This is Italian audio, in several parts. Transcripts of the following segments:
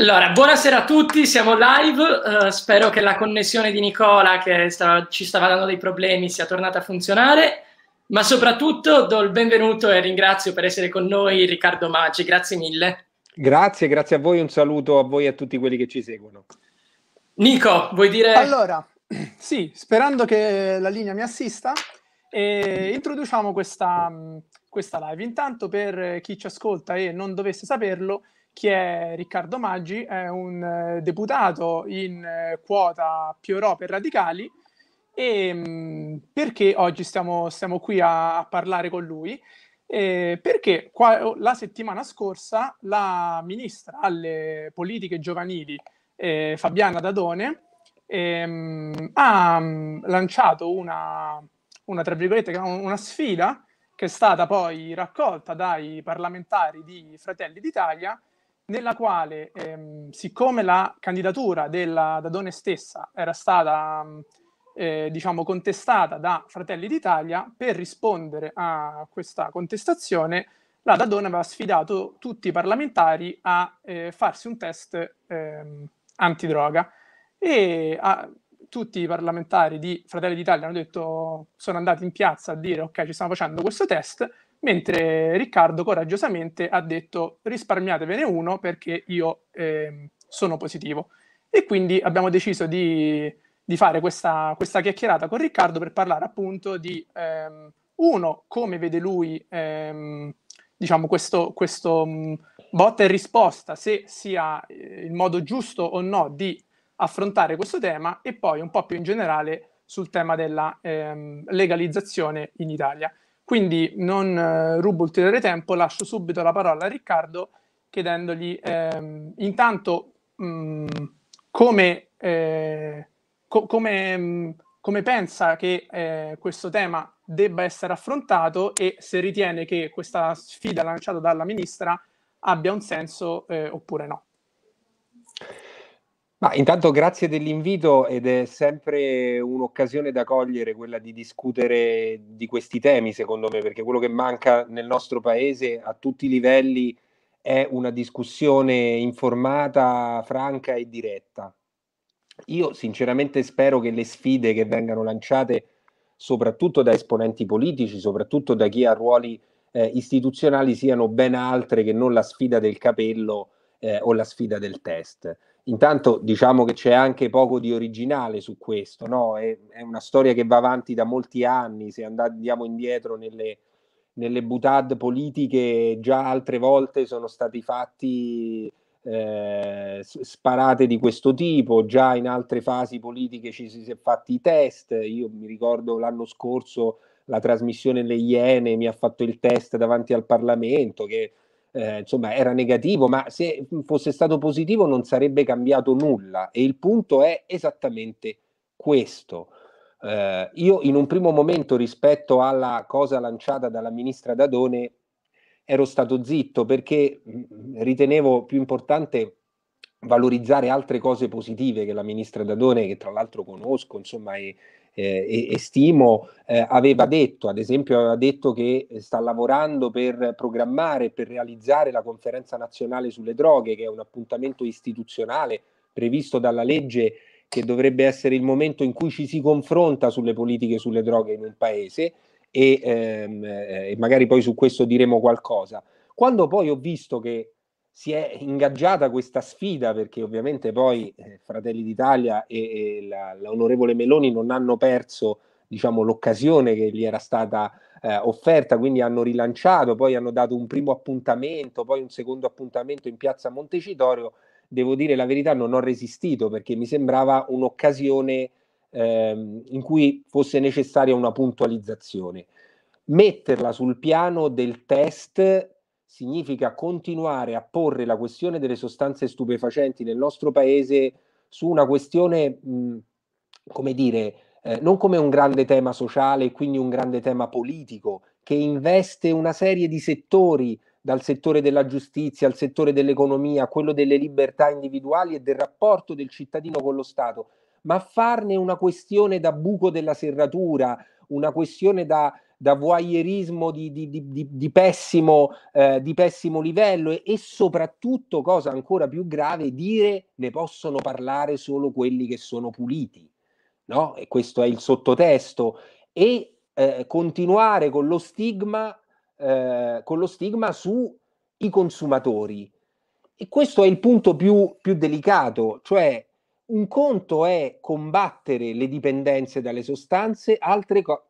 Allora, buonasera a tutti, siamo live, uh, spero che la connessione di Nicola che sta, ci stava dando dei problemi sia tornata a funzionare, ma soprattutto do il benvenuto e ringrazio per essere con noi Riccardo Maggi, grazie mille. Grazie, grazie a voi, un saluto a voi e a tutti quelli che ci seguono. Nico, vuoi dire... Allora, sì, sperando che la linea mi assista, eh, introduciamo questa, questa live. Intanto per chi ci ascolta e non dovesse saperlo, che è Riccardo Maggi, è un eh, deputato in eh, quota più Europa e radicali e mh, mm, perché oggi stiamo, stiamo qui a, a, parlare con lui? Eh, perché qua, la settimana scorsa la ministra alle politiche giovanili eh, Fabiana Dadone ehm, ha mh, mm, lanciato una, una, una sfida che è stata poi raccolta dai parlamentari di Fratelli d'Italia nella quale, ehm, siccome la candidatura della Dadone stessa era stata mm, eh, diciamo contestata da Fratelli d'Italia, per rispondere a questa contestazione, la Dadone aveva sfidato tutti i parlamentari a eh, farsi un test ehm, antidroga e a, tutti i parlamentari di Fratelli d'Italia hanno detto sono andati in piazza a dire ok ci stiamo facendo questo test mentre Riccardo coraggiosamente ha detto risparmiatevene uno perché io eh, sono positivo. E quindi abbiamo deciso di, di fare questa, questa, chiacchierata con Riccardo per parlare appunto di ehm, uno, come vede lui ehm, diciamo questo, questo mh, mm, botta e risposta, se sia eh, il modo giusto o no di affrontare questo tema e poi un po' più in generale sul tema della ehm, legalizzazione in Italia. Quindi non eh, rubo ulteriore tempo, lascio subito la parola a Riccardo chiedendogli ehm, intanto mh, mm, come, eh, co- come, mh, mm, come, pensa che eh, questo tema debba essere affrontato e se ritiene che questa sfida lanciata dalla ministra abbia un senso eh, oppure no. Ma intanto grazie dell'invito ed è sempre un'occasione da cogliere quella di discutere di questi temi, secondo me, perché quello che manca nel nostro paese a tutti i livelli è una discussione informata, franca e diretta. Io sinceramente spero che le sfide che vengano lanciate soprattutto da esponenti politici, soprattutto da chi ha ruoli eh, istituzionali, siano ben altre che non la sfida del capello eh, o la sfida del test. Intanto diciamo che c'è anche poco di originale su questo, no? è, è, una storia che va avanti da molti anni, se andiamo indietro nelle, nelle butad politiche già altre volte sono stati fatti eh, sparate di questo tipo, già in altre fasi politiche ci si è fatti i test, io mi ricordo l'anno scorso la trasmissione Le Iene mi ha fatto il test davanti al Parlamento che eh, insomma era negativo, ma se fosse stato positivo non sarebbe cambiato nulla e il punto è esattamente questo. Eh, io in un primo momento rispetto alla cosa lanciata dalla ministra Dadone ero stato zitto perché mm, mm, ritenevo più importante valorizzare altre cose positive che la ministra Dadone, che tra l'altro conosco, insomma, e, eh, e, e, stimo, eh, aveva detto, ad esempio aveva detto che sta lavorando per programmare, per realizzare la conferenza nazionale sulle droghe, che è un appuntamento istituzionale previsto dalla legge che dovrebbe essere il momento in cui ci si confronta sulle politiche sulle droghe in un paese e, ehm, eh, e magari poi su questo diremo qualcosa. Quando poi ho visto che si è ingaggiata questa sfida perché ovviamente poi eh, Fratelli d'Italia e, e l'onorevole Meloni non hanno perso diciamo, l'occasione che gli era stata eh, offerta, quindi hanno rilanciato, poi hanno dato un primo appuntamento, poi un secondo appuntamento in piazza Montecitorio. Devo dire la verità, non ho resistito perché mi sembrava un'occasione ehm, in cui fosse necessaria una puntualizzazione. Metterla sul piano del test significa continuare a porre la questione delle sostanze stupefacenti nel nostro paese su una questione, mh, come dire, eh, non come un grande tema sociale e quindi un grande tema politico che investe una serie di settori, dal settore della giustizia al settore dell'economia, quello delle libertà individuali e del rapporto del cittadino con lo Stato, ma farne una questione da buco della serratura, una questione da da voyeurismo di, di, di, di pessimo, eh, pessimo, livello e, e soprattutto, cosa ancora più grave, dire ne possono parlare solo quelli che sono puliti. No? E questo è il sottotesto. E eh, continuare con lo stigma, eh, con lo stigma sui consumatori. E questo è il punto più, più, delicato, cioè un conto è combattere le dipendenze dalle sostanze, altre cose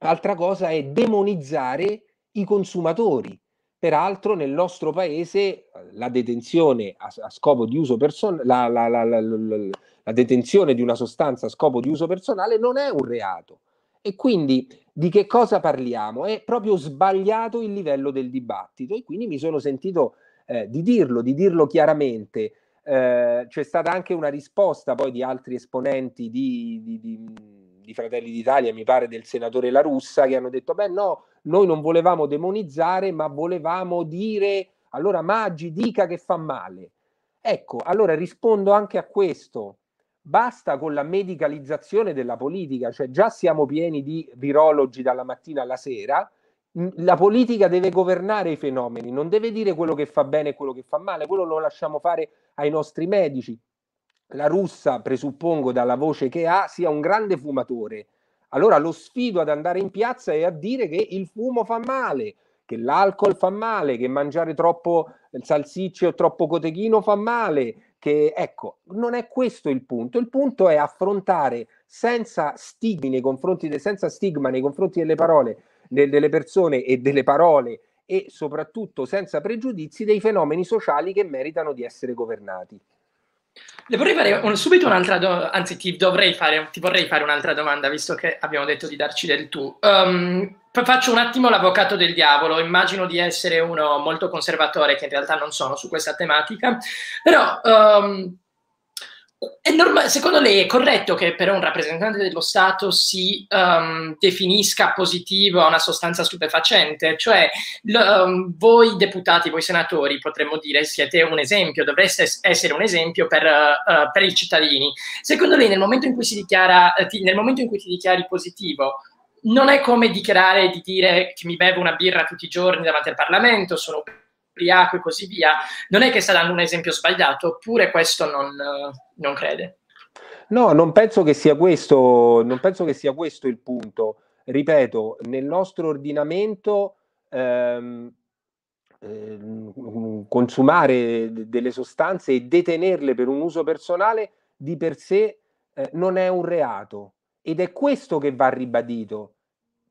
Altra cosa è demonizzare i consumatori. Peraltro nel nostro paese la detenzione a, a scopo di uso personale, la, la, la, la, detenzione di una sostanza a scopo di uso personale non è un reato. E quindi di che cosa parliamo? È proprio sbagliato il livello del dibattito e quindi mi sono sentito eh, di dirlo, di dirlo chiaramente. Eh, c'è stata anche una risposta poi di altri esponenti di, di, di di Fratelli d'Italia, mi pare del senatore La Russa, che hanno detto, beh no, noi non volevamo demonizzare, ma volevamo dire, allora Maggi dica che fa male. Ecco, allora rispondo anche a questo. Basta con la medicalizzazione della politica, cioè già siamo pieni di virologi dalla mattina alla sera, la politica deve governare i fenomeni, non deve dire quello che fa bene e quello che fa male, quello lo lasciamo fare ai nostri medici la russa, presuppongo dalla voce che ha, sia un grande fumatore. Allora lo sfido ad andare in piazza e a dire che il fumo fa male, che l'alcol fa male, che mangiare troppo eh, salsicce o troppo cotechino fa male, che ecco, non è questo il punto. Il punto è affrontare senza stigmi nei confronti de, senza stigma nei confronti delle parole de, delle persone e delle parole e soprattutto senza pregiudizi dei fenomeni sociali che meritano di essere governati. Le vorrei fare un, subito un'altra domanda, anzi ti, fare, ti, vorrei fare un'altra domanda, visto che abbiamo detto di darci del tu. Um, faccio un attimo l'avvocato del diavolo, immagino di essere uno molto conservatore, che in realtà non sono su questa tematica, però... Um, Norma- secondo lei è corretto che però un rappresentante dello Stato si um, definisca positivo a una sostanza stupefacente? Cioè, l- um, voi deputati, voi senatori, potremmo dire, siete un esempio, dovreste essere un esempio per, uh, per i cittadini. Secondo lei, nel momento in cui, dichiara, eh, ti, nel momento in cui ti dichiari positivo, non è come dichiarare di dire che mi bevo una birra tutti i giorni davanti al Parlamento, sono ubriaco e così via, non è che saranno un esempio sbagliato, oppure questo non, eh, non crede? No, non penso, che sia questo, non penso che sia questo, il punto. Ripeto, nel nostro ordinamento ehm, ehm, consumare delle sostanze e detenerle per un uso personale di per sé eh, non è un reato ed è questo che va ribadito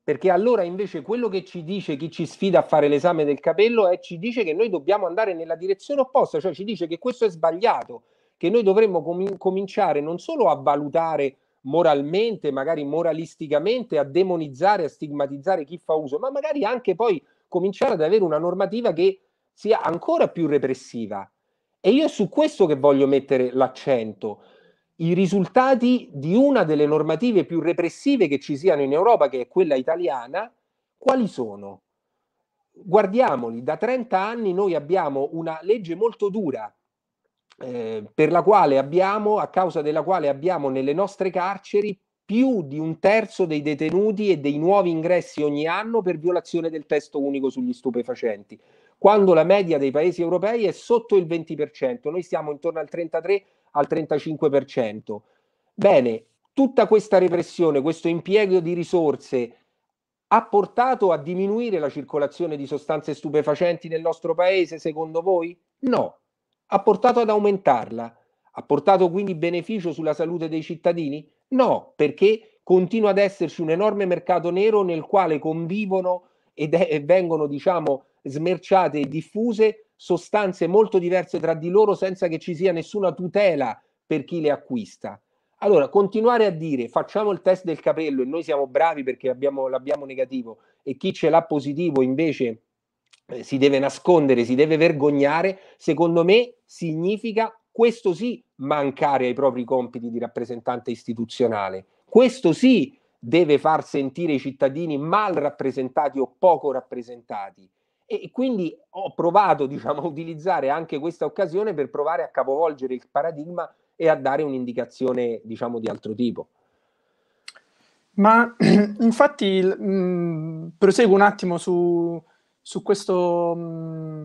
perché allora invece quello che ci dice chi ci sfida a fare l'esame del capello è ci dice che noi dobbiamo andare nella direzione opposta, cioè ci dice che questo è sbagliato, che noi dovremmo com- cominciare non solo a valutare moralmente, magari moralisticamente, a demonizzare, a stigmatizzare chi fa uso, ma magari anche poi cominciare ad avere una normativa che sia ancora più repressiva. E io è su questo che voglio mettere l'accento, i risultati di una delle normative più repressive che ci siano in Europa, che è quella italiana, quali sono? Guardiamoli, da 30 anni noi abbiamo una legge molto dura eh, per la quale abbiamo, a causa della quale abbiamo nelle nostre carceri più di un terzo dei detenuti e dei nuovi ingressi ogni anno per violazione del testo unico sugli stupefacenti, quando la media dei paesi europei è sotto il 20%, noi siamo intorno al 33% al 35%. Bene, tutta questa repressione, questo impiego di risorse ha portato a diminuire la circolazione di sostanze stupefacenti nel nostro paese, secondo voi? No, ha portato ad aumentarla. Ha portato quindi beneficio sulla salute dei cittadini? No, perché continua ad esserci un enorme mercato nero nel quale convivono ed è, e vengono, diciamo, smerciate e diffuse sostanze molto diverse tra di loro senza che ci sia nessuna tutela per chi le acquista. Allora, continuare a dire facciamo il test del capello e noi siamo bravi perché abbiamo, l'abbiamo negativo e chi ce l'ha positivo invece eh, si deve nascondere, si deve vergognare, secondo me significa questo sì mancare ai propri compiti di rappresentante istituzionale. Questo sì deve far sentire i cittadini mal rappresentati o poco rappresentati. E quindi ho provato diciamo, a utilizzare anche questa occasione per provare a capovolgere il paradigma e a dare un'indicazione diciamo, di altro tipo. Ma infatti mh, mm, proseguo un attimo su, su questo, mh, mm,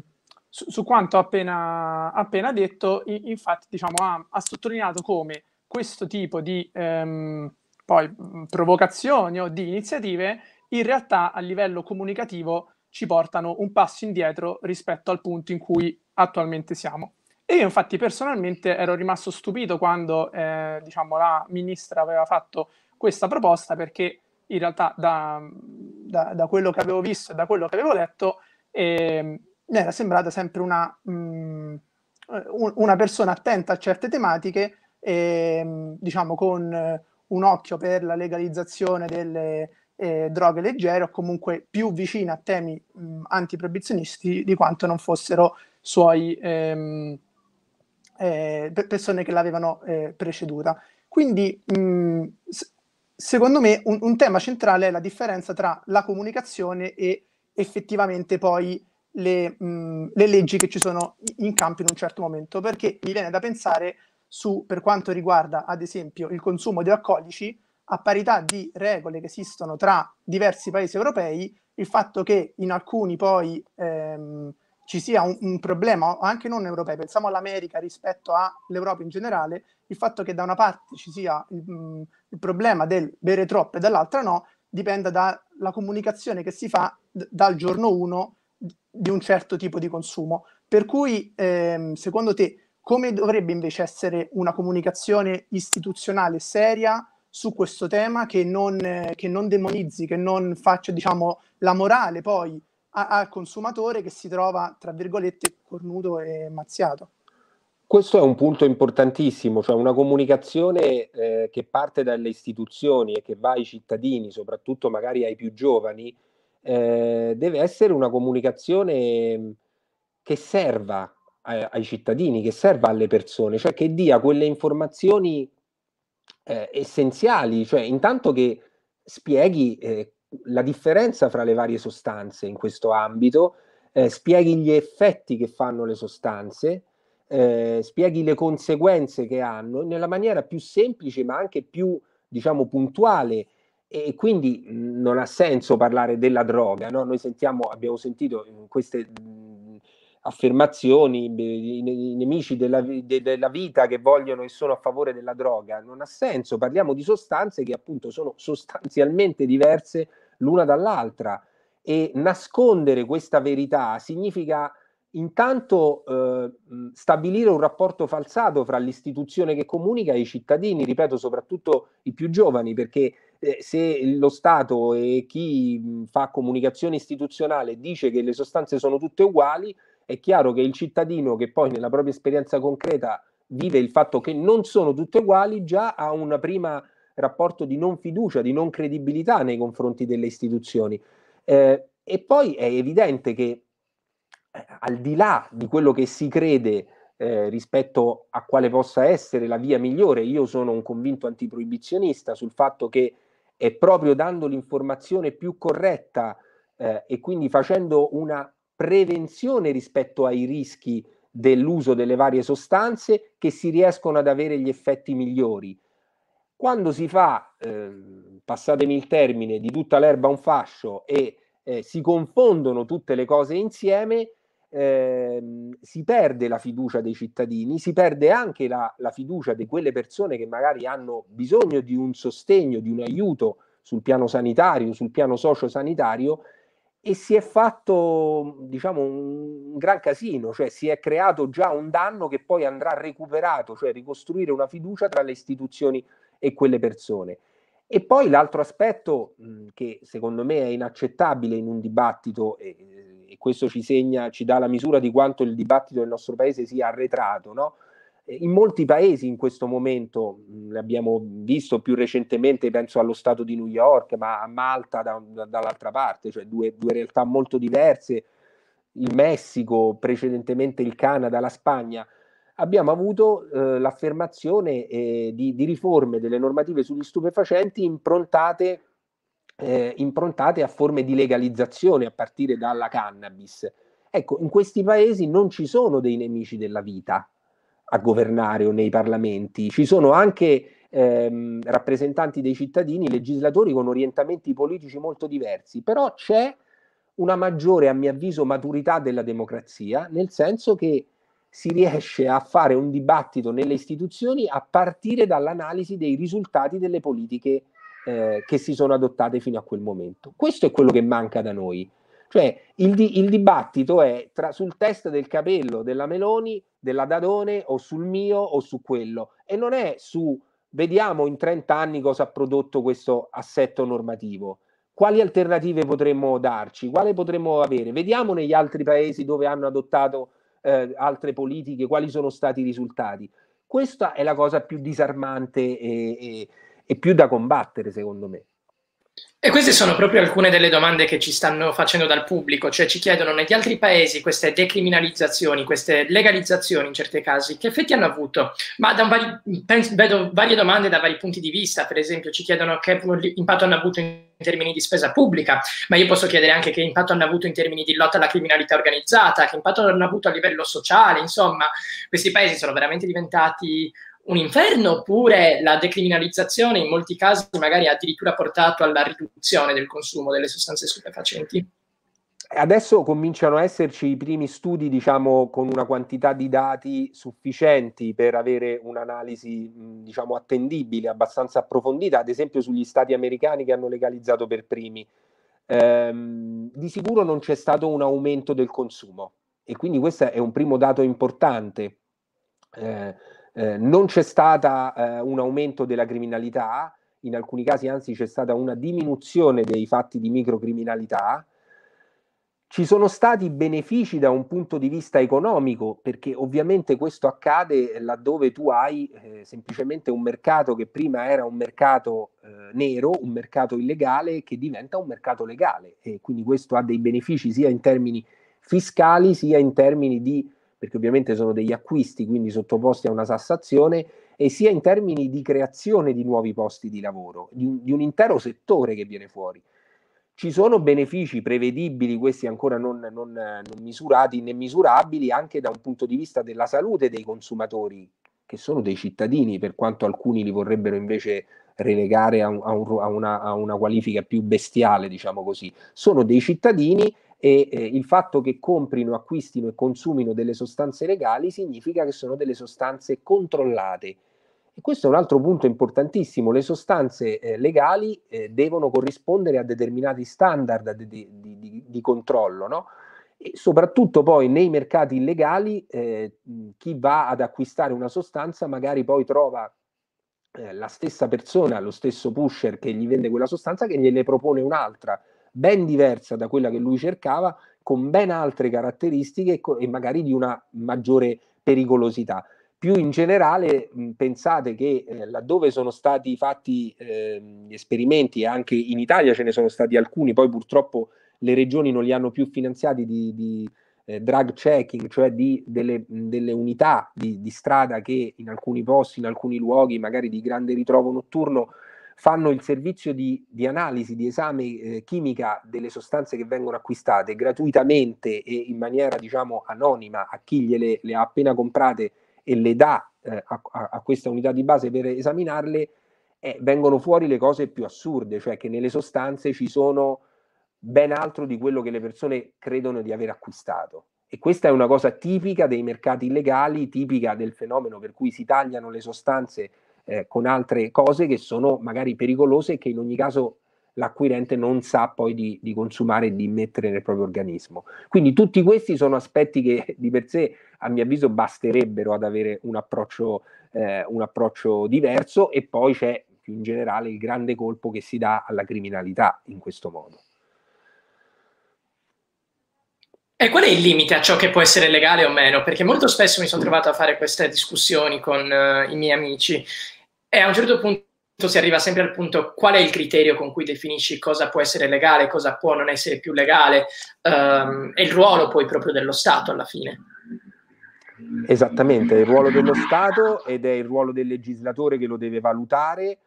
su, su, quanto appena, appena detto, I, infatti diciamo, ha, ha, sottolineato come questo tipo di ehm, poi, mm, provocazioni o di iniziative in realtà a livello comunicativo ci portano un passo indietro rispetto al punto in cui attualmente siamo. E io infatti personalmente ero rimasto stupito quando eh, diciamo, la ministra aveva fatto questa proposta perché in realtà da, da, da, quello che avevo visto e da quello che avevo letto eh, mi era sembrata sempre una, mh, mm, una, persona attenta a certe tematiche, eh, diciamo con un occhio per la legalizzazione delle, eh, droghe leggere o comunque più vicina a temi mh, mm, antiproibizionisti di quanto non fossero suoi ehm, eh, persone che l'avevano eh, preceduta. Quindi mh, mm, secondo me un, un, tema centrale è la differenza tra la comunicazione e effettivamente poi le, mh, mm, le leggi che ci sono in campo in un certo momento, perché mi viene da pensare su per quanto riguarda ad esempio il consumo di alcolici, a parità di regole che esistono tra diversi paesi europei, il fatto che in alcuni poi ehm, ci sia un, un, problema, anche non europei, pensiamo all'America rispetto all'Europa in generale, il fatto che da una parte ci sia il, mm, il problema del bere troppo e dall'altra no, dipenda dalla comunicazione che si fa dal giorno 1 di un certo tipo di consumo. Per cui, ehm, secondo te, come dovrebbe invece essere una comunicazione istituzionale seria su questo tema che non, eh, che non demonizzi, che non faccia diciamo, la morale poi a, al consumatore che si trova, tra virgolette, cornuto e mazziato. Questo è un punto importantissimo, cioè una comunicazione eh, che parte dalle istituzioni e che va ai cittadini, soprattutto magari ai più giovani, eh, deve essere una comunicazione mm, che serva ai, ai cittadini, che serva alle persone, cioè che dia quelle informazioni eh, essenziali, cioè intanto che spieghi eh, la differenza fra le varie sostanze in questo ambito, eh, spieghi gli effetti che fanno le sostanze, eh, spieghi le conseguenze che hanno nella maniera più semplice ma anche più diciamo puntuale e quindi mh, non ha senso parlare della droga, no? noi sentiamo, abbiamo sentito in queste affermazioni, i nemici della, de, della, vita che vogliono e sono a favore della droga, non ha senso, parliamo di sostanze che appunto sono sostanzialmente diverse l'una dall'altra e nascondere questa verità significa intanto eh, stabilire un rapporto falsato fra l'istituzione che comunica e i cittadini, ripeto soprattutto i più giovani, perché eh, se lo Stato e chi mh, fa comunicazione istituzionale dice che le sostanze sono tutte uguali, è chiaro che il cittadino che poi nella propria esperienza concreta vive il fatto che non sono tutte uguali già ha un primo rapporto di non fiducia, di non credibilità nei confronti delle istituzioni. Eh, e poi è evidente che eh, al di là di quello che si crede eh, rispetto a quale possa essere la via migliore, io sono un convinto antiproibizionista sul fatto che è proprio dando l'informazione più corretta eh, e quindi facendo una prevenzione rispetto ai rischi dell'uso delle varie sostanze che si riescono ad avere gli effetti migliori. Quando si fa, eh, passatemi il termine, di tutta l'erba un fascio e eh, si confondono tutte le cose insieme, eh, si perde la fiducia dei cittadini, si perde anche la, la fiducia di quelle persone che magari hanno bisogno di un sostegno, di un aiuto sul piano sanitario, sul piano sociosanitario, e si è fatto diciamo un gran casino, cioè si è creato già un danno che poi andrà recuperato, cioè ricostruire una fiducia tra le istituzioni e quelle persone. E poi l'altro aspetto mh, che secondo me è inaccettabile in un dibattito e, e, questo ci segna, ci dà la misura di quanto il dibattito del nostro paese sia arretrato, no? Eh, in molti paesi in questo momento, mm, l'abbiamo visto più recentemente, penso allo Stato di New York, ma a Malta da, da, dall'altra parte, cioè due, due, realtà molto diverse, il Messico, precedentemente il Canada, la Spagna, abbiamo avuto eh, l'affermazione eh, di, di, riforme delle normative sugli stupefacenti improntate, eh, improntate a forme di legalizzazione a partire dalla cannabis. Ecco, in questi paesi non ci sono dei nemici della vita, a governare o nei parlamenti, ci sono anche ehm, rappresentanti dei cittadini, legislatori con orientamenti politici molto diversi, però c'è una maggiore, a mio avviso, maturità della democrazia, nel senso che si riesce a fare un dibattito nelle istituzioni a partire dall'analisi dei risultati delle politiche eh, che si sono adottate fino a quel momento. Questo è quello che manca da noi. Cioè il, di, il dibattito è tra, sul test del capello della Meloni, della Dadone o sul mio o su quello e non è su vediamo in 30 anni cosa ha prodotto questo assetto normativo. Quali alternative potremmo darci? Quale potremmo avere? Vediamo negli altri paesi dove hanno adottato eh, altre politiche, quali sono stati i risultati. Questa è la cosa più disarmante e, e, e più da combattere, secondo me. E queste sono proprio alcune delle domande che ci stanno facendo dal pubblico, cioè ci chiedono negli altri paesi queste decriminalizzazioni, queste legalizzazioni in certi casi, che effetti hanno avuto? Ma vari, penso, vedo varie domande da vari punti di vista, per esempio ci chiedono che impatto hanno avuto in termini di spesa pubblica, ma io posso chiedere anche che impatto hanno avuto in termini di lotta alla criminalità organizzata, che impatto hanno avuto a livello sociale, insomma questi paesi sono veramente diventati un inferno, oppure la decriminalizzazione in molti casi magari ha addirittura portato alla riduzione del consumo delle sostanze stupefacenti? Adesso cominciano a esserci i primi studi, diciamo, con una quantità di dati sufficienti per avere un'analisi, diciamo, attendibile, abbastanza approfondita, ad esempio sugli stati americani che hanno legalizzato per primi. Ehm, di sicuro non c'è stato un aumento del consumo e quindi questo è un primo dato importante. Eh, eh, non c'è stato eh, un aumento della criminalità, in alcuni casi anzi c'è stata una diminuzione dei fatti di microcriminalità. Ci sono stati benefici da un punto di vista economico, perché ovviamente questo accade laddove tu hai eh, semplicemente un mercato che prima era un mercato eh, nero, un mercato illegale, che diventa un mercato legale. E quindi questo ha dei benefici sia in termini fiscali sia in termini di perché ovviamente sono degli acquisti, quindi sottoposti a una tassazione, e sia in termini di creazione di nuovi posti di lavoro, di, di un intero settore che viene fuori. Ci sono benefici prevedibili, questi ancora non, non, non misurati né misurabili, anche da un punto di vista della salute dei consumatori, che sono dei cittadini, per quanto alcuni li vorrebbero invece relegare a, un, a, un, a, una, a, una, qualifica più bestiale, diciamo così, sono dei cittadini e eh, il fatto che comprino, acquistino e consumino delle sostanze legali significa che sono delle sostanze controllate. E questo è un altro punto importantissimo, le sostanze eh, legali eh, devono corrispondere a determinati standard di, di, di, di controllo, no? E soprattutto poi nei mercati illegali eh, chi va ad acquistare una sostanza magari poi trova eh, la stessa persona, lo stesso pusher che gli vende quella sostanza che gliene propone un'altra ben diversa da quella che lui cercava, con ben altre caratteristiche e magari di una maggiore pericolosità. Più in generale, pensate che eh, laddove sono stati fatti eh, esperimenti, e anche in Italia ce ne sono stati alcuni, poi purtroppo le regioni non li hanno più finanziati di, di eh, drug checking, cioè di, delle, delle unità di, di, strada che in alcuni posti, in alcuni luoghi, magari di grande ritrovo notturno, fanno il servizio di, di analisi, di esame eh, chimica delle sostanze che vengono acquistate gratuitamente e in maniera diciamo anonima a chi gliele, le ha appena comprate e le dà eh, a, a, questa unità di base per esaminarle, eh, vengono fuori le cose più assurde, cioè che nelle sostanze ci sono ben altro di quello che le persone credono di aver acquistato. E questa è una cosa tipica dei mercati illegali, tipica del fenomeno per cui si tagliano le sostanze eh, con altre cose che sono magari pericolose e che in ogni caso l'acquirente non sa poi di, di consumare e di mettere nel proprio organismo. Quindi tutti questi sono aspetti che di per sé, a mio avviso, basterebbero ad avere un approccio, eh, un approccio diverso e poi c'è più in generale il grande colpo che si dà alla criminalità in questo modo. E qual è il limite a ciò che può essere legale o meno? Perché molto spesso mi sono trovato a fare queste discussioni con uh, i miei amici e a un certo punto si arriva sempre al punto qual è il criterio con cui definisci cosa può essere legale, cosa può non essere più legale, um, e il ruolo poi proprio dello Stato alla fine. Esattamente, è il ruolo dello Stato ed è il ruolo del legislatore che lo deve valutare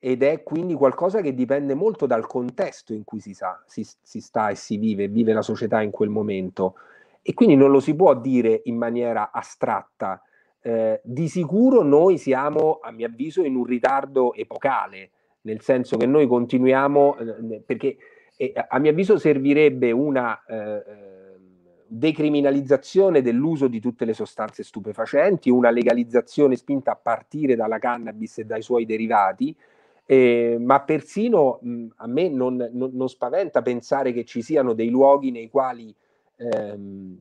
ed è quindi qualcosa che dipende molto dal contesto in cui si, sa, si, si sta e si vive, vive la società in quel momento e quindi non lo si può dire in maniera astratta eh, di sicuro noi siamo, a mio avviso, in un ritardo epocale, nel senso che noi continuiamo, eh, perché eh, a mio avviso servirebbe una eh, ehm, decriminalizzazione dell'uso di tutte le sostanze stupefacenti, una legalizzazione spinta a partire dalla cannabis e dai suoi derivati, eh, ma persino mh, a me non, non, non, spaventa pensare che ci siano dei luoghi nei quali ehm,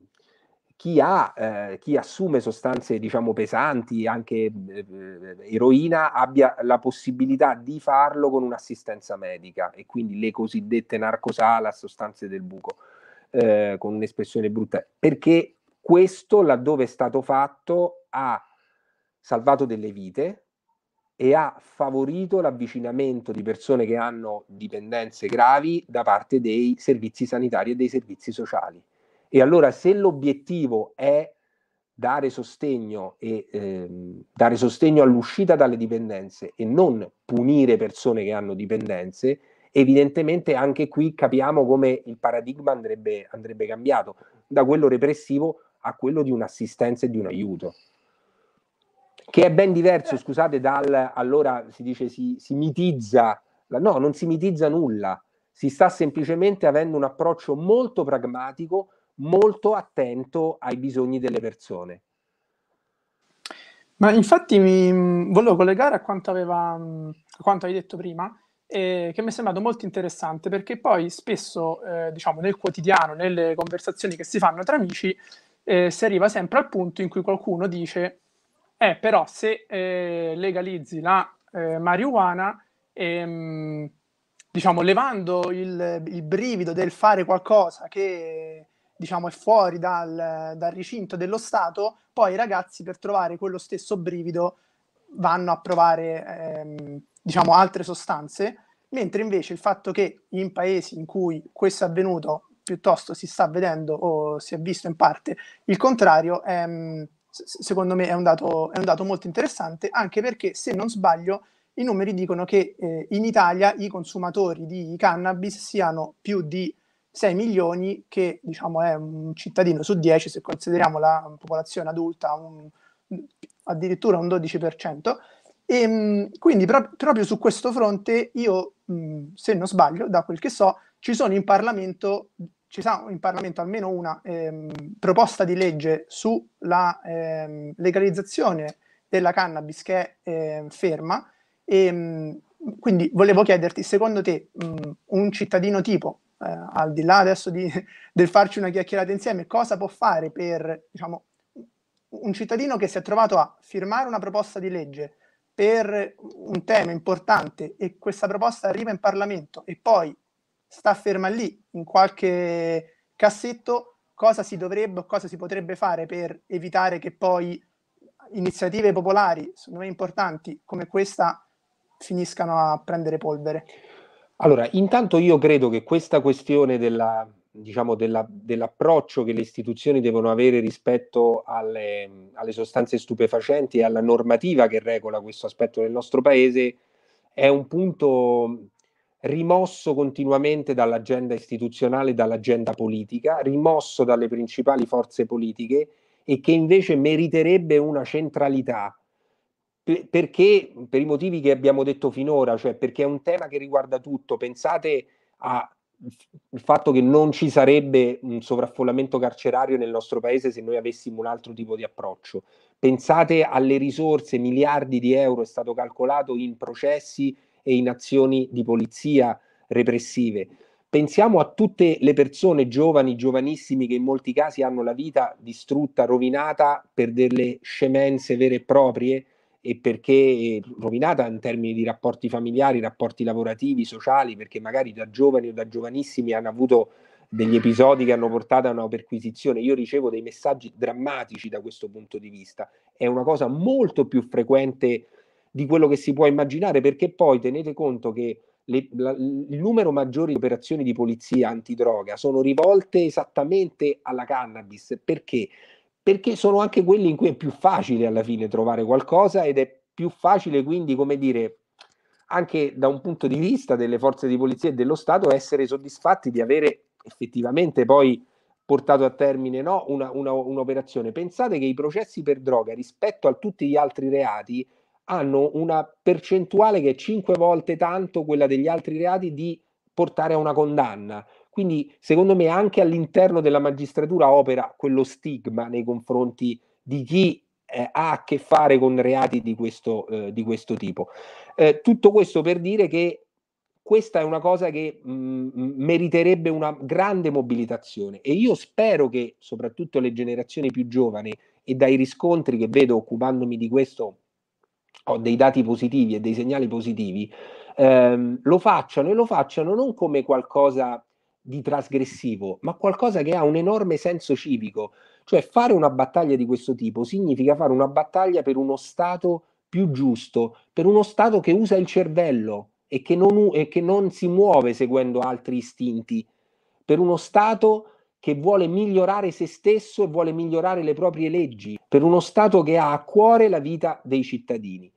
chi, ha, eh, chi assume sostanze diciamo, pesanti, anche eh, eh, eroina, abbia la possibilità di farlo con un'assistenza medica e quindi le cosiddette narcosala, sostanze del buco, eh, con un'espressione brutta, perché questo laddove è stato fatto ha salvato delle vite e ha favorito l'avvicinamento di persone che hanno dipendenze gravi da parte dei servizi sanitari e dei servizi sociali. E allora se l'obiettivo è dare sostegno, e, eh, dare sostegno all'uscita dalle dipendenze e non punire persone che hanno dipendenze, evidentemente anche qui capiamo come il paradigma andrebbe, andrebbe cambiato da quello repressivo a quello di un'assistenza e di un aiuto che è ben diverso, scusate, dal allora si dice si, si, mitizza, no, non si mitizza nulla, si sta semplicemente avendo un approccio molto pragmatico molto attento ai bisogni delle persone. Ma infatti mi mm, volevo collegare a quanto, aveva, mm, a quanto hai detto prima, eh, che mi è sembrato molto interessante perché poi spesso, eh, diciamo, nel quotidiano, nelle conversazioni che si fanno tra amici, eh, si arriva sempre al punto in cui qualcuno dice, eh, però se eh, legalizzi la eh, marijuana, ehm, diciamo, levando il, il, brivido del fare qualcosa che diciamo, è fuori dal, dal recinto dello Stato, poi i ragazzi per trovare quello stesso brivido vanno a provare ehm, diciamo, altre sostanze, mentre invece il fatto che in paesi in cui questo è avvenuto piuttosto si sta vedendo o si è visto in parte il contrario, ehm, secondo me è un, dato, è un, dato, molto interessante, anche perché se non sbaglio i numeri dicono che eh, in Italia i consumatori di cannabis siano più di 6 milioni, che diciamo è un cittadino su 10, se consideriamo la popolazione adulta, un, addirittura un 12%. E, ehm, quindi pro- proprio su questo fronte io, mh, mm, se non sbaglio, da quel che so, ci sono in Parlamento, ci sono in Parlamento almeno una ehm, proposta di legge sulla ehm, legalizzazione della cannabis che è eh, ferma. E, ehm, mh, quindi volevo chiederti, secondo te mm, un cittadino tipo eh, al di là adesso di, del farci una chiacchierata insieme, cosa può fare per diciamo, un cittadino che si è trovato a firmare una proposta di legge per un tema importante e questa proposta arriva in Parlamento e poi sta ferma lì in qualche cassetto, cosa si dovrebbe o cosa si potrebbe fare per evitare che poi iniziative popolari, secondo me importanti, come questa, finiscano a prendere polvere? Allora, intanto io credo che questa questione della, diciamo, della, dell'approccio che le istituzioni devono avere rispetto alle, alle, sostanze stupefacenti e alla normativa che regola questo aspetto del nostro paese è un punto rimosso continuamente dall'agenda istituzionale, dall'agenda politica, rimosso dalle principali forze politiche e che invece meriterebbe una centralità perché per i motivi che abbiamo detto finora, cioè perché è un tema che riguarda tutto. Pensate al fatto che non ci sarebbe un sovraffollamento carcerario nel nostro paese se noi avessimo un altro tipo di approccio. Pensate alle risorse, miliardi di euro è stato calcolato in processi e in azioni di polizia repressive. Pensiamo a tutte le persone giovani, giovanissimi, che in molti casi hanno la vita distrutta, rovinata per delle scemenze vere e proprie e perché rovinata in termini di rapporti familiari, rapporti lavorativi, sociali, perché magari da giovani o da giovanissimi hanno avuto degli episodi che hanno portato a una perquisizione. Io ricevo dei messaggi drammatici da questo punto di vista. È una cosa molto più frequente di quello che si può immaginare, perché poi tenete conto che le, la, il numero maggiore di operazioni di polizia antidroga sono rivolte esattamente alla cannabis. Perché? perché sono anche quelli in cui è più facile alla fine trovare qualcosa ed è più facile quindi, come dire, anche da un punto di vista delle forze di polizia e dello Stato essere soddisfatti di avere effettivamente poi portato a termine no, una, una, un'operazione. Pensate che i processi per droga rispetto a tutti gli altri reati hanno una percentuale che è cinque volte tanto quella degli altri reati di portare a una condanna. Quindi secondo me anche all'interno della magistratura opera quello stigma nei confronti di chi eh, ha a che fare con reati di questo, eh, di questo tipo. Eh, tutto questo per dire che questa è una cosa che mh, mm, mm, meriterebbe una grande mobilitazione e io spero che soprattutto le generazioni più giovani e dai riscontri che vedo occupandomi di questo ho dei dati positivi e dei segnali positivi, ehm, lo facciano e lo facciano non come qualcosa di trasgressivo, ma qualcosa che ha un enorme senso civico. Cioè fare una battaglia di questo tipo significa fare una battaglia per uno Stato più giusto, per uno Stato che usa il cervello e che non, e che non si muove seguendo altri istinti, per uno Stato che vuole migliorare se stesso e vuole migliorare le proprie leggi, per uno Stato che ha a cuore la vita dei cittadini.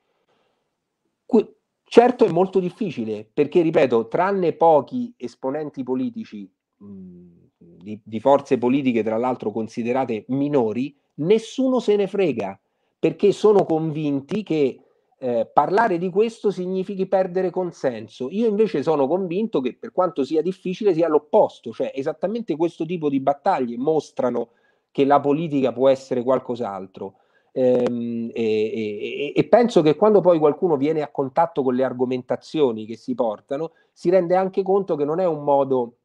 Que- Certo è molto difficile perché, ripeto, tranne pochi esponenti politici mh, mhmm, di, di, forze politiche, tra l'altro considerate minori, nessuno se ne frega perché sono convinti che eh, parlare di questo significhi perdere consenso. Io invece sono convinto che per quanto sia difficile sia l'opposto, cioè esattamente questo tipo di battaglie mostrano che la politica può essere qualcos'altro. Ehm, e, e, e penso che quando poi qualcuno viene a contatto con le argomentazioni che si portano, si rende anche conto che non è un modo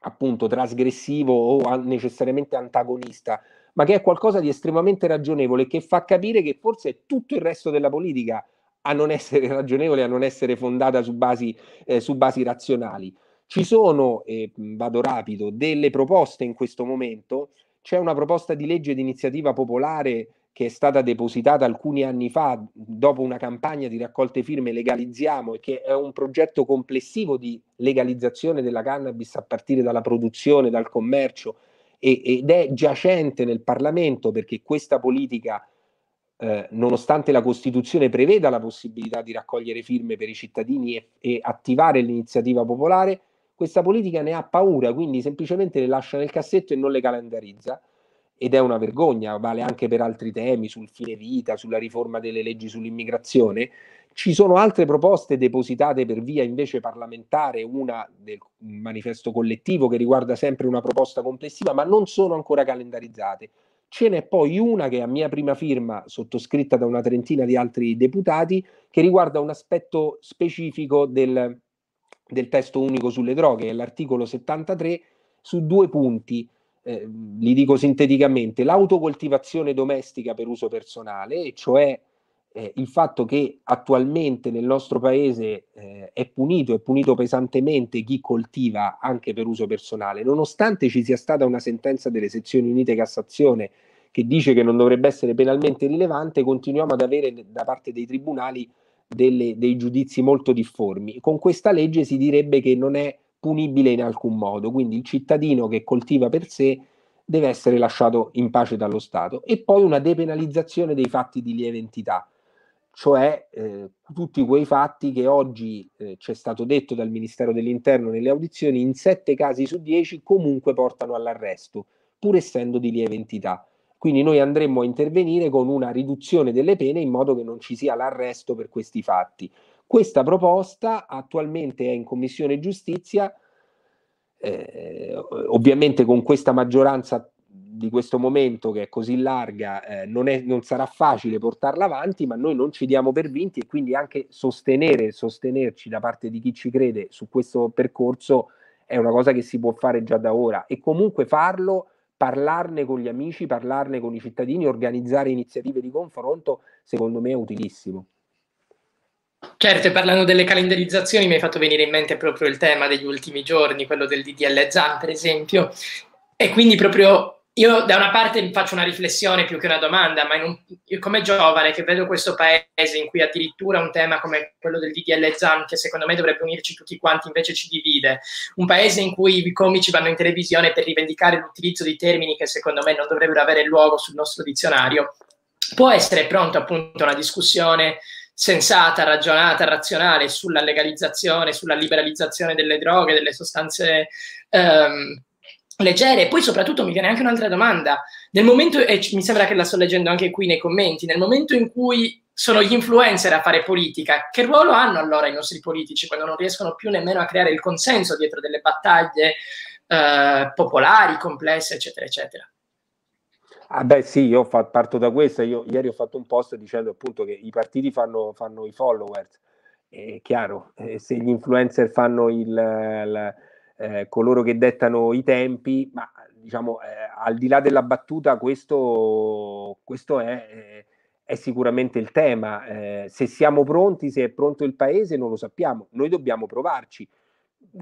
appunto trasgressivo o necessariamente antagonista, ma che è qualcosa di estremamente ragionevole che fa capire che forse è tutto il resto della politica a non essere ragionevole, a non essere fondata su basi, eh, su basi razionali. Ci sono, e mm, vado rapido, delle proposte in questo momento, c'è una proposta di legge di iniziativa popolare che è stata depositata alcuni anni fa dopo una campagna di raccolte firme Legalizziamo e che è un progetto complessivo di legalizzazione della cannabis a partire dalla produzione, dal commercio e, ed è giacente nel Parlamento perché questa politica, eh, nonostante la Costituzione preveda la possibilità di raccogliere firme per i cittadini e, e attivare l'iniziativa popolare, questa politica ne ha paura, quindi semplicemente le lascia nel cassetto e non le calendarizza ed è una vergogna, vale anche per altri temi, sul fine vita, sulla riforma delle leggi sull'immigrazione. Ci sono altre proposte depositate per via invece parlamentare, una del manifesto collettivo che riguarda sempre una proposta complessiva, ma non sono ancora calendarizzate. Ce n'è poi una che è a mia prima firma, sottoscritta da una trentina di altri deputati, che riguarda un aspetto specifico del, del testo unico sulle droghe, l'articolo 73, su due punti eh, li dico sinteticamente, l'autocoltivazione domestica per uso personale, cioè eh, il fatto che attualmente nel nostro paese eh, è punito, è punito pesantemente chi coltiva anche per uso personale, nonostante ci sia stata una sentenza delle sezioni unite Cassazione che dice che non dovrebbe essere penalmente rilevante, continuiamo ad avere da parte dei tribunali delle, dei giudizi molto difformi. Con questa legge si direbbe che non è punibile in alcun modo, quindi il cittadino che coltiva per sé deve essere lasciato in pace dallo Stato. E poi una depenalizzazione dei fatti di lieve entità, cioè eh, tutti quei fatti che oggi eh, è stato detto dal Ministero dell'Interno nelle audizioni, in sette casi su dieci comunque portano all'arresto, pur essendo di lieve entità. Quindi noi andremmo a intervenire con una riduzione delle pene in modo che non ci sia l'arresto per questi fatti. Questa proposta attualmente è in Commissione Giustizia, eh, ovviamente con questa maggioranza di questo momento che è così larga eh, non, è, non, sarà facile portarla avanti, ma noi non ci diamo per vinti e quindi anche sostenere, sostenerci da parte di chi ci crede su questo percorso è una cosa che si può fare già da ora e comunque farlo, parlarne con gli amici, parlarne con i cittadini, organizzare iniziative di confronto, secondo me è utilissimo. Certo, e parlando delle calendarizzazioni mi hai fatto venire in mente proprio il tema degli ultimi giorni, quello del DDL ZAN per esempio, e quindi proprio io da una parte faccio una riflessione più che una domanda, ma un, come giovane che vedo questo paese in cui addirittura un tema come quello del DDL Zan, che secondo me dovrebbe unirci tutti quanti, invece ci divide, un paese in cui i comici vanno in televisione per rivendicare l'utilizzo di termini che secondo me non dovrebbero avere luogo sul nostro dizionario, può essere pronto appunto a una discussione sensata, ragionata, razionale sulla legalizzazione, sulla liberalizzazione delle droghe, delle sostanze ehm, leggere. E poi soprattutto mi viene anche un'altra domanda. Nel momento, e mi sembra che la sto leggendo anche qui nei commenti, nel momento in cui sono gli influencer a fare politica, che ruolo hanno allora i nostri politici quando non riescono più nemmeno a creare il consenso dietro delle battaglie eh, popolari, complesse, eccetera, eccetera? Ah beh sì, io fa, parto da questa, io ieri ho fatto un post dicendo appunto che i partiti fanno, fanno i followers, è chiaro, eh, se gli influencer fanno il, il eh, coloro che dettano i tempi, ma diciamo eh, al di là della battuta questo, questo è, è, sicuramente il tema, eh, se siamo pronti, se è pronto il paese non lo sappiamo, noi dobbiamo provarci,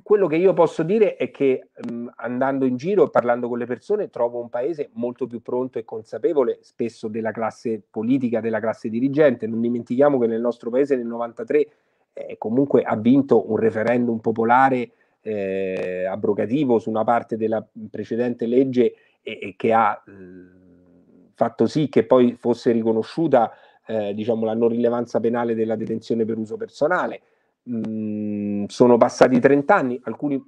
quello che io posso dire è che mh, mm, andando in giro e parlando con le persone trovo un paese molto più pronto e consapevole spesso della classe politica, della classe dirigente. Non dimentichiamo che nel nostro paese nel 93 eh, comunque ha vinto un referendum popolare eh, abrogativo su una parte della precedente legge e, e che ha mh, mm, fatto sì che poi fosse riconosciuta eh, diciamo, la non rilevanza penale della detenzione per uso personale sono passati 30 anni, alcuni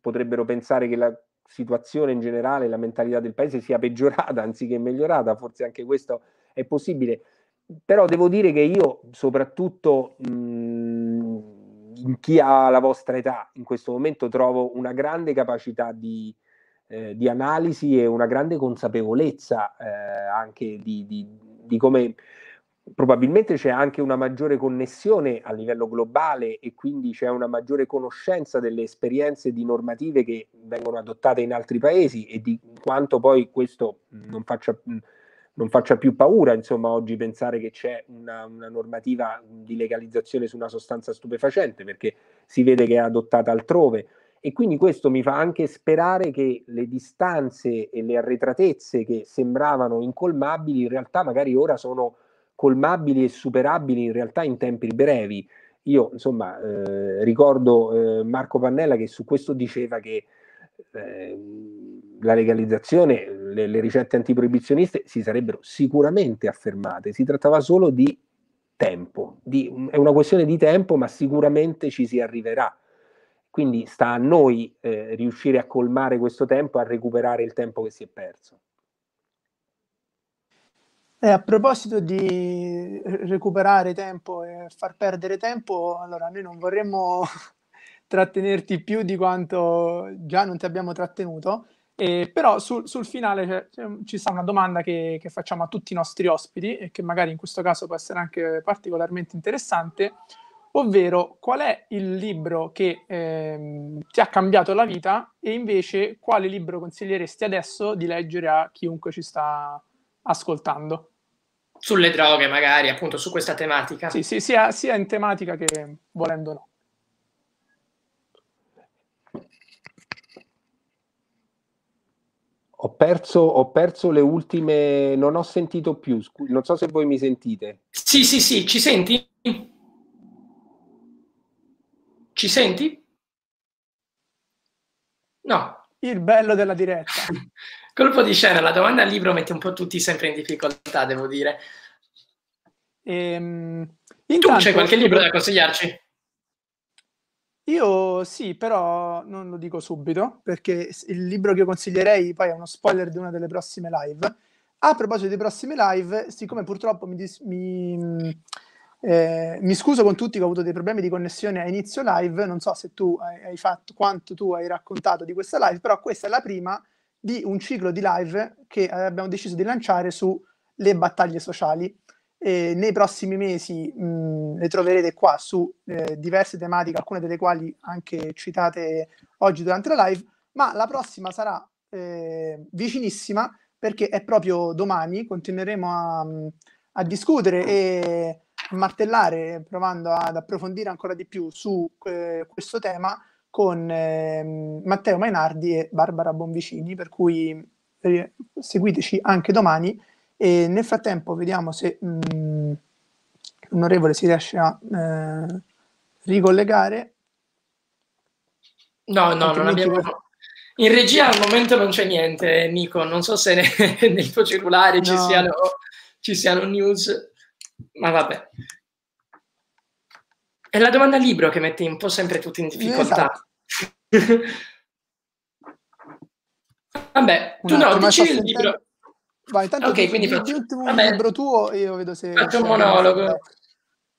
potrebbero pensare che la situazione in generale, la mentalità del paese sia peggiorata anziché migliorata, forse anche questo è possibile, però devo dire che io soprattutto in chi ha la vostra età in questo momento trovo una grande capacità di, eh, di analisi e una grande consapevolezza eh, anche di, di, di come probabilmente c'è anche una maggiore connessione a livello globale e quindi c'è una maggiore conoscenza delle esperienze di normative che vengono adottate in altri paesi e di quanto poi questo non faccia, non faccia più paura, insomma, oggi pensare che c'è una, una, normativa di legalizzazione su una sostanza stupefacente perché si vede che è adottata altrove. E quindi questo mi fa anche sperare che le distanze e le arretratezze che sembravano incolmabili in realtà magari ora sono colmabili e superabili in realtà in tempi brevi. Io insomma eh, ricordo eh, Marco Pannella che su questo diceva che eh, la legalizzazione, le, le ricette antiproibizioniste si sarebbero sicuramente affermate, si trattava solo di tempo, di, è una questione di tempo ma sicuramente ci si arriverà. Quindi sta a noi eh, riuscire a colmare questo tempo, a recuperare il tempo che si è perso. Eh, a proposito di recuperare tempo e far perdere tempo, allora noi non vorremmo trattenerti più di quanto già non ti abbiamo trattenuto, eh, però sul, sul finale c'è, ci sta una domanda che, che, facciamo a tutti i nostri ospiti e che magari in questo caso può essere anche particolarmente interessante, ovvero qual è il libro che eh, ti ha cambiato la vita e invece quale libro consiglieresti adesso di leggere a chiunque ci sta ascoltando. Sulle droghe, magari, appunto, su questa tematica. Sì, sì sia, sia in tematica che volendo no. Ho perso, ho perso, le ultime, non ho sentito più, non so se voi mi sentite. Sì, sì, sì, ci senti? Ci senti? No. Il bello della diretta. Colpo di scena, la domanda al libro mette un po' tutti sempre in difficoltà, devo dire. Ehm, intanto, tu c'è qualche libro da consigliarci? Io sì, però non lo dico subito, perché il libro che io consiglierei poi è uno spoiler di una delle prossime live. A proposito dei prossimi live, siccome purtroppo mi, dis- mi, eh, mi, scuso con tutti che ho avuto dei problemi di connessione a inizio live, non so se tu hai, hai fatto quanto tu hai raccontato di questa live, però questa è la prima di un ciclo di live che eh, abbiamo deciso di lanciare sulle battaglie sociali. E nei prossimi mesi mh, le troverete qua su eh, diverse tematiche, alcune delle quali anche citate oggi durante la live, ma la prossima sarà eh, vicinissima perché è proprio domani, continueremo a, a discutere e martellare, provando ad approfondire ancora di più su eh, questo tema con ehm, Matteo Mainardi e Barbara Bonvicini, per cui eh, seguiteci anche domani e nel frattempo vediamo se mh, mm, l'onorevole si riesce a eh, ricollegare. No, no, non abbiamo... Per... In regia al momento non c'è niente, Nico, non so se ne... nel tuo cellulare no. ci, siano, ci siano news, ma vabbè. È la domanda al libro che mette un po' sempre tutti in difficoltà. Esatto. Vabbè, tu no, dici eh, il sentendo... libro. Vai, tanto ok, quindi faccio... l'ultimo Vabbè, libro tuo io vedo se... Faccio un monologo.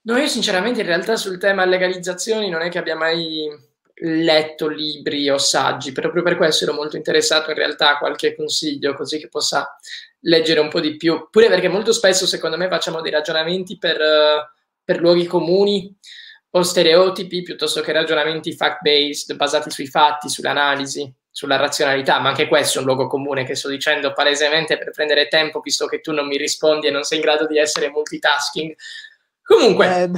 No, io sinceramente in realtà sul tema legalizzazioni non è che abbia mai letto libri o saggi, proprio per questo ero molto interessato in realtà a qualche consiglio così che possa leggere un po' di più, pure perché molto spesso secondo me facciamo dei ragionamenti per, eh, per luoghi comuni o stereotipi piuttosto che ragionamenti fact-based basati sui fatti, sull'analisi, sulla razionalità, ma anche questo è un luogo comune che sto dicendo palesemente per prendere tempo, visto che tu non mi rispondi e non sei in grado di essere multitasking. Comunque... Eh,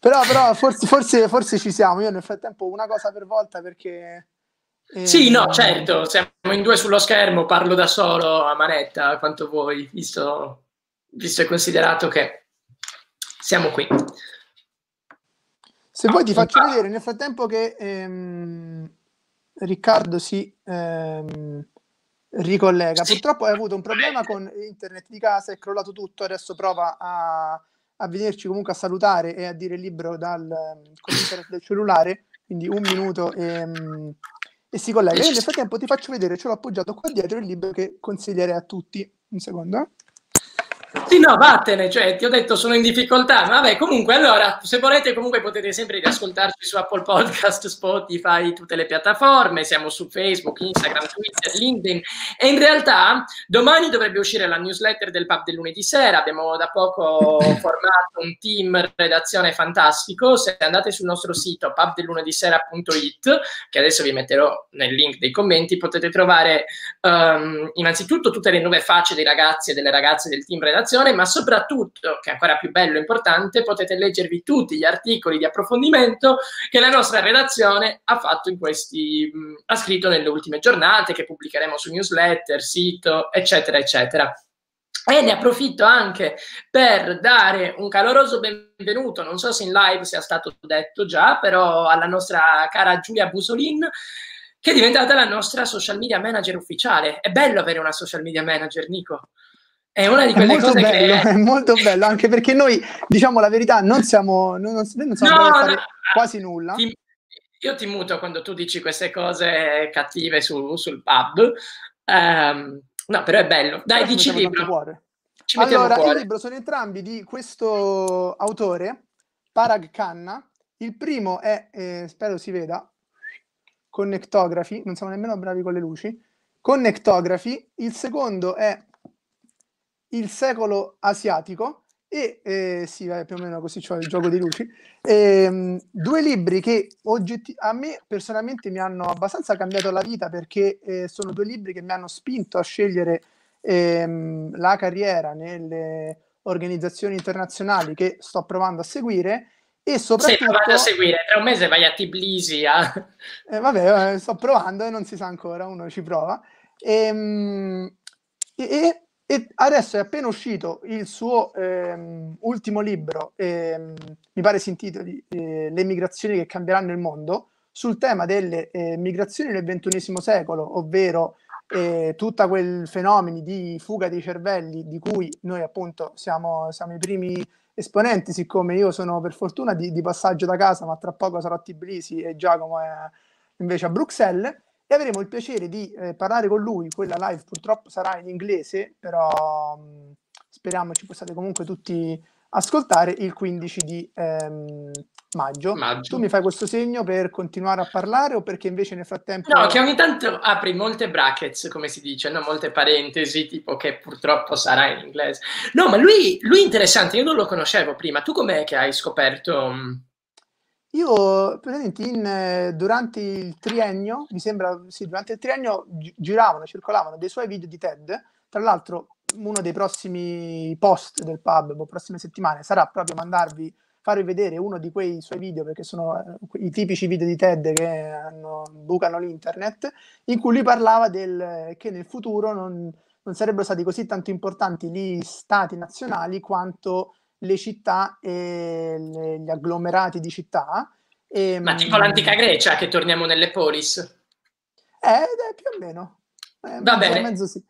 però, però forse, forse, forse ci siamo, io nel frattempo una cosa per volta perché... Eh, sì, no, certo, siamo in due sullo schermo, parlo da solo a manetta, quanto vuoi, visto, visto e considerato che siamo qui. Se ah, vuoi ti faccio vedere nel frattempo che ehm, Riccardo si ehm, ricollega. Sì. Purtroppo hai avuto un problema con internet di casa, è crollato tutto, adesso prova a, a venirci comunque a salutare e a dire il libro dal, con internet del cellulare, quindi un minuto ehm, e, si collega. Io nel frattempo ti faccio vedere, ce l'ho appoggiato qua dietro il libro che consiglierei a tutti. Un secondo. Eh? Sì, no, vattene, cioè, ti ho detto sono in difficoltà, ma vabbè, comunque, allora, se volete comunque potete sempre riascoltarci su Apple Podcast, Spotify, tutte le piattaforme, siamo su Facebook, Instagram, Twitter, LinkedIn e in realtà domani dovrebbe uscire la newsletter del pub del lunedì sera, abbiamo da poco formato un team redazione fantastico, se andate sul nostro sito pubdelunedisera.it, che adesso vi metterò nel link dei commenti, potete trovare um, innanzitutto tutte le nuove facce dei ragazzi e delle ragazze del team redazione, presentazione, ma soprattutto, che è ancora più bello e importante, potete leggervi tutti gli articoli di approfondimento che la nostra redazione ha fatto in questi, mh, ha scritto nelle ultime giornate, che pubblicheremo su newsletter, sito, eccetera, eccetera. E ne approfitto anche per dare un caloroso benvenuto, non so se in live sia stato detto già, però alla nostra cara Giulia Busolin, che è diventata la nostra social media manager ufficiale. È bello avere una social media manager, Nico. È una di quelle è molto cose bello, che... È molto bello, anche perché noi, diciamo la verità, non siamo... Non, non siamo no, no, no, quasi nulla. Ti, io ti muto quando tu dici queste cose cattive su, sul pub. Um, no, però è bello. Dai, però dici libro. allora, cuore. il libro sono entrambi di questo autore, Parag Khanna. Il primo è, eh, spero si veda, Connectography, non siamo nemmeno bravi con le luci. Connectography. Il secondo è il secolo asiatico e eh, sì, eh, più o meno così cioè il gioco di luci. E, ehm, due libri che oggetti- a me personalmente mi hanno abbastanza cambiato la vita perché eh, sono due libri che mi hanno spinto a scegliere ehm, la carriera nelle organizzazioni internazionali che sto provando a seguire e soprattutto... Stai a seguire, tra un mese vai a Tbilisi a... Eh, vabbè, eh, sto provando e non si sa ancora, uno ci prova. Ehm, e, e e adesso è appena uscito il suo ehm, ultimo libro, ehm, mi pare si intitoli eh, Le migrazioni che cambieranno il mondo, sul tema delle eh, migrazioni nel XXI secolo, ovvero eh, tutto quel fenomeno di fuga dei cervelli di cui noi appunto siamo, siamo i primi esponenti, siccome io sono per fortuna di, di, passaggio da casa, ma tra poco sarò a Tbilisi e Giacomo è invece a Bruxelles e avremo il piacere di eh, parlare con lui. Quella live purtroppo sarà in inglese, però mh, mm, speriamo ci possiate comunque tutti ascoltare il 15 di ehm, maggio. maggio. Tu mi fai questo segno per continuare a parlare o perché invece nel frattempo... No, che ogni tanto apri molte brackets, come si dice, no? molte parentesi, tipo che purtroppo sarà in inglese. No, ma lui, è interessante, io non lo conoscevo prima. Tu com'è che hai scoperto... Mm, io, praticamente, in, eh, durante il triennio, mi sembra, sì, durante il triennio gi- giravano, circolavano dei suoi video di TED. Tra l'altro, uno dei prossimi post del pub, le boh, prossime settimane, sarà proprio mandarvi, farvi vedere uno di quei suoi video, perché sono eh, i tipici video di TED che hanno, bucano l'internet, in cui lui parlava del, che nel futuro non, non sarebbero stati così tanto importanti gli stati nazionali quanto le città e le, gli agglomerati di città. E, ehm, Ma tipo l'antica Grecia che torniamo nelle polis. Eh, eh più o meno. Eh, Va bene. Mezzo sì.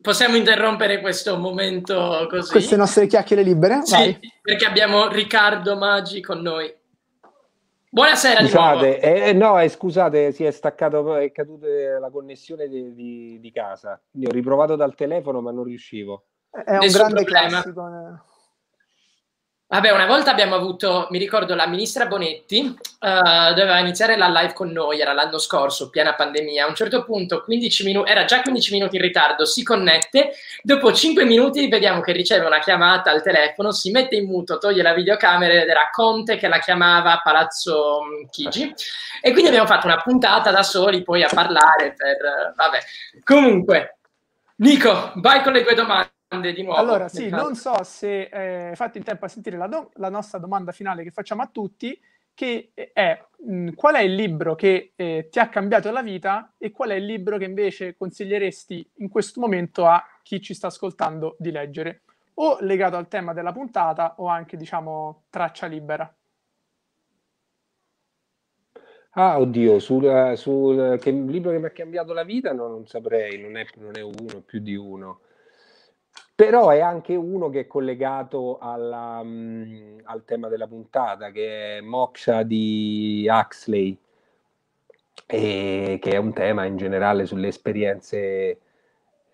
Possiamo interrompere questo momento così. Queste nostre chiacchiere libere? Sì, Vai. perché abbiamo Riccardo Maggi con noi. Buonasera scusate, eh, eh, no, eh, scusate, si è staccato, è caduta eh, la connessione di, di, di casa. Io ho riprovato dal telefono, ma non riuscivo. È Nessun un grande problema. classico. Eh. Vabbè, una volta abbiamo avuto, mi ricordo, la ministra Bonetti, uh, doveva iniziare la live con noi, era l'anno scorso, piena pandemia. A un certo punto, minu- era già 15 minuti in ritardo, si connette, dopo 5 minuti vediamo che riceve una chiamata al telefono, si mette in muto, toglie la videocamera ed era Conte che la chiamava a Palazzo mm, Chigi. E quindi abbiamo fatto una puntata da soli poi a parlare per... Uh, vabbè. Comunque, Nico, vai con le tue domande di nuovo. Allora, sì, caso. non so se eh, fatto in tempo a sentire la, do- la, nostra domanda finale che facciamo a tutti, che eh, è mh, qual è il libro che eh, ti ha cambiato la vita e qual è il libro che invece consiglieresti in questo momento a chi ci sta ascoltando di leggere, o legato al tema della puntata o anche, diciamo, traccia libera. Ah, oddio, sul, eh, sul che libro che mi ha cambiato la vita no, non saprei, non è, non è uno, più di uno però è anche uno che è collegato alla, mh, mhmm, al tema della puntata, che è Moksha di Huxley, e che è un tema in generale sulle esperienze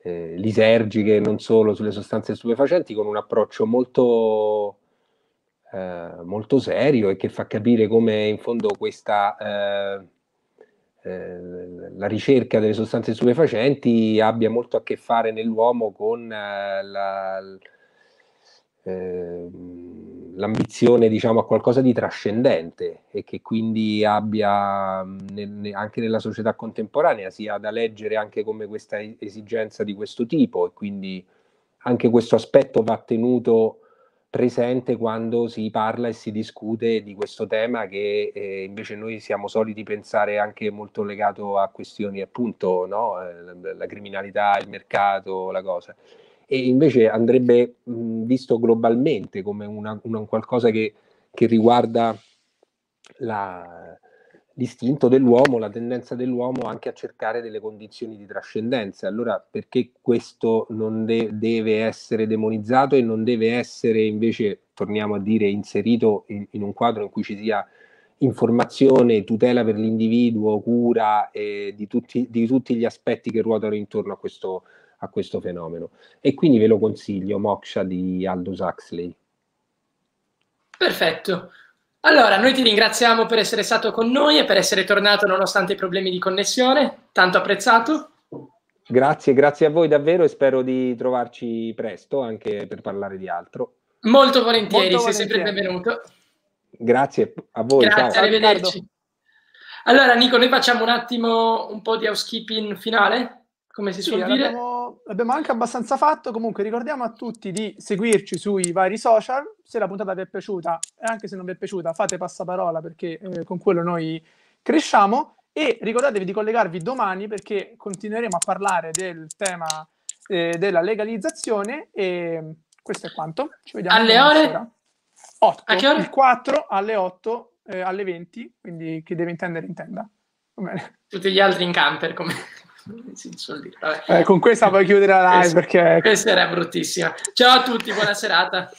eh, lisergiche, non solo sulle sostanze stupefacenti, con un approccio molto, eh, molto serio e che fa capire come in fondo questa... Eh, eh, la ricerca delle sostanze stupefacenti abbia molto a che fare nell'uomo con eh, la, ehm, l'ambizione diciamo, a qualcosa di trascendente e che quindi abbia mm, anche nella società contemporanea sia da leggere anche come questa esigenza di questo tipo e quindi anche questo aspetto va tenuto presente quando si parla e si discute di questo tema che eh, invece noi siamo soliti pensare anche molto legato a questioni appunto no? la, eh, la criminalità, il mercato, la cosa. E invece andrebbe mh, mm, visto globalmente come una, una, qualcosa che, che riguarda la, l'istinto dell'uomo, la tendenza dell'uomo anche a cercare delle condizioni di trascendenza. Allora perché questo non de- deve essere demonizzato e non deve essere invece, torniamo a dire, inserito in, in un quadro in cui ci sia informazione, tutela per l'individuo, cura eh, di, tutti, di, tutti, gli aspetti che ruotano intorno a questo, a questo fenomeno. E quindi ve lo consiglio, Moksha di Aldous Huxley. Perfetto. Allora, noi ti ringraziamo per essere stato con noi e per essere tornato nonostante i problemi di connessione, tanto apprezzato. Grazie, grazie a voi davvero e spero di trovarci presto anche per parlare di altro. Molto volentieri, Molto sei sempre benvenuto. Grazie a voi. Grazie, ciao. arrivederci. Allora, Nico, noi facciamo un attimo un po' di housekeeping finale come si sì, suol dire. L'abbiamo, anche abbastanza fatto. Comunque, ricordiamo a tutti di seguirci sui vari social. Se la puntata vi è piaciuta, e anche se non vi è piaciuta, fate passaparola perché eh, con quello noi cresciamo. E ricordatevi di collegarvi domani perché continueremo a parlare del tema eh, della legalizzazione. E questo è quanto. Ci vediamo alle ore 8, a che ore? il 4 alle 8, eh, alle 20. Quindi chi deve intendere, intenda. Tutti gli altri in camper come eh, con questa puoi chiudere la live perché... Questa era bruttissima. Ciao a tutti, buona serata.